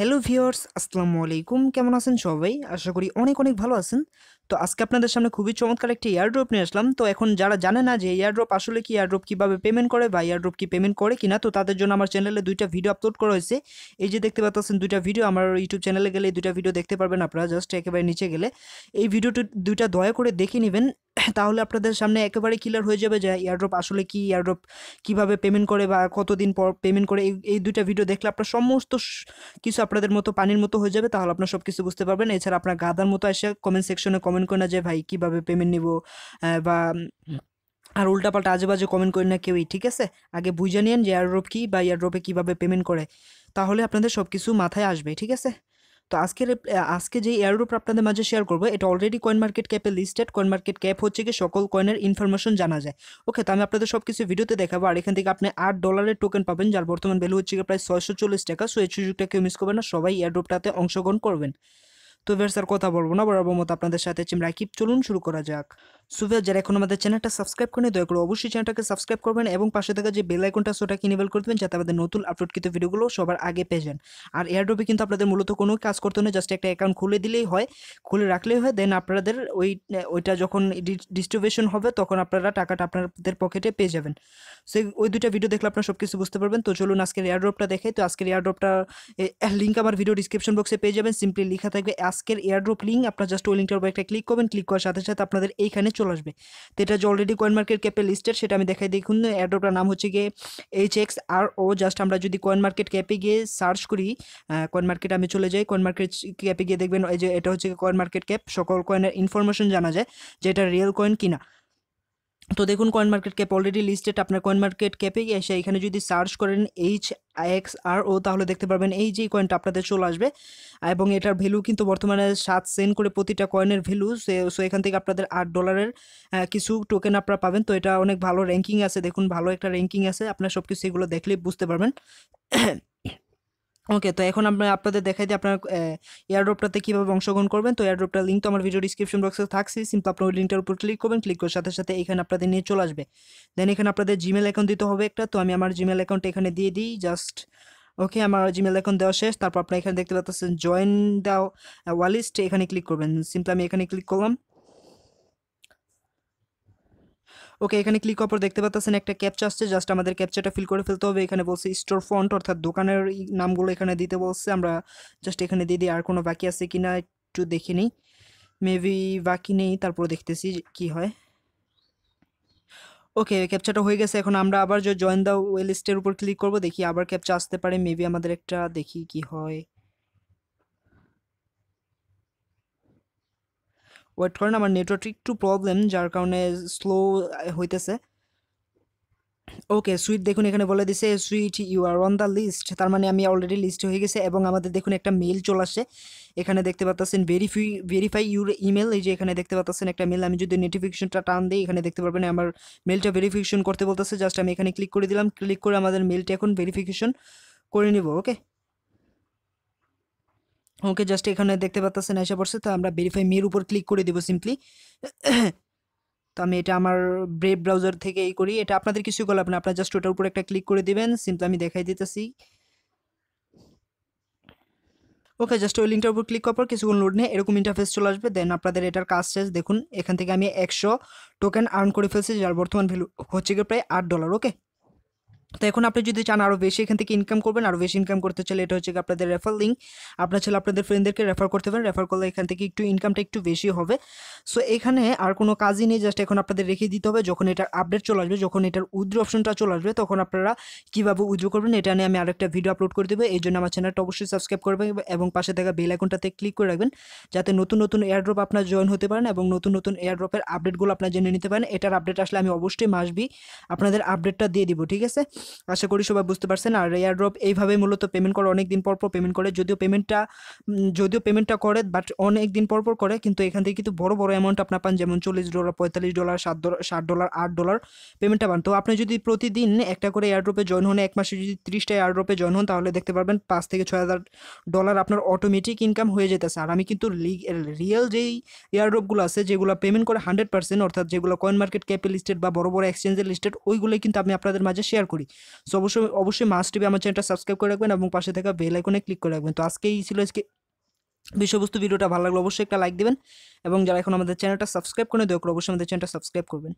hello viewers আসসালামু আলাইকুম কেমন আছেন সবাই আশা করি অনেক অনেক ভালো আছেন তো আজকে আপনাদের সামনে খুবই চমৎকার একটি এয়ারড্রপ নিয়ে আসলাম তো এখন যারা জানে না যে এয়ারড্রপ আসলে কি এয়ারড্রপ কীভাবে পেমেন্ট করে বা এয়ারড্রপ কি পেমেন্ট করে কিনা তো তাদের জন্য আমার চ্যানেলে দুইটা ভিডিও আপলোড করা হয়েছে এই যে দেখতে পাচ্ছেন দুইটা ভিডিও আমার ইউটিউব চ্যানেলে গেলে দুইটা ভিডিও দেখতে পারবেন আপনারা জাস্ট একেবারে নিচে গেলে এই ভিডিওটি দুইটা দয়া করে দেখে নেবেন তাহলে আপনাদের সামনে একেবারে ক্লিয়ার হয়ে যাবে যে এয়ারড্রপ আসলে কি এয়ারড্রপ কিভাবে পেমেন্ট করে বা কতদিন পর পেমেন্ট করে এই এই দুইটা ভিডিও দেখলে আপনার সমস্ত কিছু আপনাদের মতো পানির মতো হয়ে যাবে তাহলে আপনার সব কিছু বুঝতে পারবেন এছাড়া আপনার গাদার মতো এসে কমেন্ট সেকশনে কমেন্ট করে না যে ভাই কিভাবে পেমেন্ট নিব বা আর উল্টাপাল্টা আজেবাজে কমেন্ট করেন না কেউই ঠিক আছে আগে বুঝে নিন যে এয়ারড্রপ কী বা এয়ারড্রপে কীভাবে পেমেন্ট করে তাহলে আপনাদের সব কিছু মাথায় আসবে ঠিক আছে তো আজকের আজকে যে এয়ারড্রপ আপনাদের মাঝে শেয়ার করবো এটা অলরেডি কয়েন মার্কেট ক্যাপে লিস্টেড কয়েন মার্কেট ক্যাপ হচ্ছে কি সকল কয়েনের ইনফরমেশন জানা যায় ওকে তো আমি আপনাদের সব কিছু ভিডিওতে দেখাবো আর এখান থেকে আপনি আট ডলারের টোকেন পাবেন যার বর্তমান ভ্যালু হচ্ছে প্রায় ছয়শো চল্লিশ টাকা সো এই সুযোগটা কেউ মিস করবেন না সবাই এয়ারড্রপটাতে অংশগ্রহণ করবেন তো এবার স্যার কথা বলবো না বরাবর মতো আপনাদের সাথে চিম রাকিব চলুন শুরু করা যাক সুভিয়া যারা এখন আমাদের চ্যানেলটা সাবস্ক্রাইব করেনি দয়া করে অবশ্যই চ্যানেলটাকে সাবস্ক্রাইব করবেন এবং পাশে থাকা যে বেল আইকনটা সেটাকে ইনেবল করে দেবেন যাতে আমাদের নতুন আপলোডকৃত ভিডিওগুলো সবার আগে পেয়ে যান আর এয়ারড্রপে কিন্তু আপনাদের মূলত কোনো কাজ করতে না জাস্ট একটা অ্যাকাউন্ট খুলে দিলেই হয় খুলে রাখলেই হয় দেন আপনাদের ওই ওইটা যখন ডিস্ট্রিবিউশন হবে তখন আপনারা টাকাটা আপনাদের পকেটে পেয়ে যাবেন সেই ওই দুটো ভিডিও দেখলে আপনারা সব কিছু বুঝতে পারবেন তো চলুন আজকের এয়ারড্রপটা দেখাই তো আজকের এয়ারড্রপটা লিঙ্ক আমার ভিডিও ডিসক্রিপশন বক্সে পেয়ে যাবেন সিম্পলি লেখা থাকবে আজকের এয়ারড্রপ লিঙ্ক আপনারা জাস্ট ওই লিঙ্কটার উপর একটা ক্লিক করবেন ক্লিক করার সাথে সাথে আপনাদের এইখানে চলে আসবে তো এটা যে অলরেডি কয়েন মার্কেট ক্যাপে লিস্টেড সেটা আমি দেখাই দেখুন অ্যাডোটার নাম হচ্ছে গিয়ে H X R O just আমরা যদি কয়েন মার্কেট ক্যাপে গিয়ে সার্চ করি কয়েন মার্কেট আমি চলে যাই কয়েন মার্কেট ক্যাপে গিয়ে দেখবেন এই যে এটা হচ্ছে কয়েন মার্কেট ক্যাপ সকল কয়েনের ইনফরমেশন জানা যায় যে এটা রিয়েল কয়েন কিনা তো দেখুন coin market cap already listed আপনার কয়েন মার্কেট ক্যাপে এসে এখানে যদি সার্চ করেন এইচ এক্স আর ও তাহলে দেখতে পারবেন এই যে কয়েনটা আপনাদের চলে আসবে এবং এটার ভ্যালু কিন্তু বর্তমানে সাত সেন্ট করে প্রতিটা কয়েনের ভ্যালু সো এখান থেকে আপনাদের আট ডলারের কিছু টোকেন আপনারা পাবেন তো এটা অনেক ভালো র্যাঙ্কিং আছে দেখুন ভালো একটা র্যাঙ্কিং আছে আপনার সব কিছু এগুলো দেখলেই বুঝতে পারবেন ওকে তো এখন আমরা আপনাদের দেখাই দিই আপনার এয়ারড্রপটাতে কীভাবে অংশগ্রহণ করবেন তো এয়ারড্রপটার লিঙ্ক তো আমার ভিডিও ডিসক্রিপশন বক্সে থাকছে সিম্পল আপনার ওই লিঙ্কটার উপর ক্লিক করবেন ক্লিক করার সাথে সাথে এখানে আপনাদের নিয়ে চলে আসবে দেন এখানে আপনাদের জিমেল অ্যাকাউন্ট দিতে হবে একটা তো আমি আমার জিমেল অ্যাকাউন্ট এখানে দিয়ে দিই জাস্ট ওকে আমার জিমেল অ্যাকাউন্ট দেওয়া শেষ তারপর আপনার এখানে দেখতে পাচ্ছেন জয়েন দাও ওয়ালিস্ট এখানে ক্লিক করবেন সিম্পল আমি এখানে ক্লিক করলাম ওকে এখানে ক্লিক অপর দেখতে পাচ্ছেন একটা ক্যাপচা আসছে জাস্ট আমাদের ক্যাপচাটা ফিল করে ফেলতে হবে এখানে বলছে স্টোর ফন্ট অর্থাৎ দোকানের নামগুলো এখানে দিতে বলছে আমরা জাস্ট এখানে দিয়ে দিই আর কোনো বাকি আছে কি না একটু দেখে নিই মেবি বাকি নেই তারপর দেখতেছি কি হয় ওকে ক্যাপচাটা হয়ে গেছে এখন আমরা আবার যে জয়েন দ্য ওয়েলিস্টের উপর ক্লিক করব দেখি আবার ক্যাপচা আসতে পারে মেবি আমাদের একটা দেখি কি হয় ওয়েট করেন আমার নেটওয়ার্ক একটু প্রবলেম যার কারণে স্লো হইতেছে ওকে সুইট দেখুন এখানে বলে দিছে sweet you are on the list তার মানে আমি অলরেডি লিস্ট হয়ে গেছে এবং আমাদের দেখুন একটা মেল চলে আসে এখানে দেখতে পাচ্ছেন ভেরিফি ভেরিফাই ইউর ইমেল এই যে এখানে দেখতে পাচ্ছেন একটা মেল আমি যদি নোটিফিকেশনটা টান দিই এখানে দেখতে পারবেন আমার মেলটা ভেরিফিকেশন করতে বলতেছে জাস্ট আমি এখানে ক্লিক করে দিলাম ক্লিক করে আমাদের মেলটা এখন ভেরিফিকেশন করে নেব ওকে ওকে জাস্ট এখানে দেখতে পাচ্ছেন এসে পড়ছে তো আমরা ভেরিফাই মির উপর ক্লিক করে দেবো সিম্পলি তো আমি এটা আমার ব্রেভ ব্রাউজার থেকে এই করি এটা আপনাদের কিছু করলে আপনি আপনার জাস্ট ওটার উপর একটা ক্লিক করে দেবেন সিম্পলি আমি দেখাই দিতেছি ওকে জাস্ট ওই লিঙ্কটার উপর ক্লিক করার পর কিছুক্ষণ লোড নেই এরকম ইন্টারফেস চলে আসবে দেন আপনাদের এটার কাজ শেষ দেখুন এখান থেকে আমি একশো টোকেন আর্ন করে ফেলছি যার বর্তমান ভ্যালু হচ্ছে গিয়ে প্রায় আট ডলার ওকে তো এখন আপনি যদি চান আরও বেশি এখান থেকে ইনকাম করবেন আরও বেশি ইনকাম করতে চাইলে এটা হচ্ছে আপনাদের রেফার লিঙ্ক আপনার ছেলে আপনাদের ফ্রেন্ডদেরকে রেফার করতে পারেন রেফার করলে এখান থেকে একটু ইনকামটা একটু বেশি হবে সো এখানে আর কোনো কাজই নেই জাস্ট এখন আপনাদের রেখে দিতে হবে যখন এটা আপডেট চলে আসবে যখন এটার উদ্র অপশনটা চলে আসবে তখন আপনারা কীভাবে উদ্র করবেন এটা নিয়ে আমি আরেকটা ভিডিও আপলোড করে দেবো এই জন্য আমার চ্যানেলটা অবশ্যই সাবস্ক্রাইব করবেন এবং পাশে থাকা বেল আইকনটাতে ক্লিক করে রাখবেন যাতে নতুন নতুন এয়ারড্রপ আপনার জয়েন হতে পারেন এবং নতুন নতুন এয়ারড্রপের আপডেটগুলো আপনার জেনে নিতে পারেন এটার আপডেট আসলে আমি অবশ্যই মাসবি আপনাদের আপডেটটা দিয়ে দিব ঠিক আছে আশা করি সবাই বুঝতে পারছেন আর ড্রপ এইভাবে মূলত পেমেন্ট করে অনেক দিন পর পর পেমেন্ট করে যদিও পেমেন্টটা যদিও পেমেন্টটা করে বাট অনেক দিন পর পর করে কিন্তু এখান থেকে কিন্তু বড় বড় অ্যামাউন্ট আপনার পান যেমন চল্লিশ ডলার পঁয়তাল্লিশ ডলার সাত ডলার ষাট ডলার আট ডলার পেমেন্টটা পান তো আপনি যদি প্রতিদিন একটা করে ড্রপে জয়েন হন এক মাসে যদি ত্রিশটা ড্রপে জয়েন হন তাহলে দেখতে পারবেন পাঁচ থেকে ছয় হাজার ডলার আপনার অটোমেটিক ইনকাম হয়ে যেতেছে আর আমি কিন্তু রিয়েল যেই এয়ারড্রপগুলো আছে যেগুলো পেমেন্ট করে হান্ড্রেড পার্সেন্ট অর্থাৎ যেগুলো কয়েন মার্কেট ক্যাপে লিস্টেড বা বড় বড় এক্সচেঞ্জে লিস্টেড ওইগুলোই কিন্তু আমি আপনাদের মাঝে শেয়ার করি সো অবশ্যই অবশ্যই মাস্ট টিভি আমার চ্যানেলটা সাবস্ক্রাইব করে রাখবেন এবং পাশে থাকা বেল আইকনে ক্লিক করে রাখবেন তো আজকে এই ছিল আজকে বিষয়বস্তু ভিডিওটা ভালো লাগলো অবশ্যই একটা লাইক দেবেন এবং যারা এখন আমাদের চ্যানেলটা সাবস্ক্রাইব করে দেওয়া করে অবশ্যই আমাদের চ্যানেলটা সাবস্ক্রাইব করবেন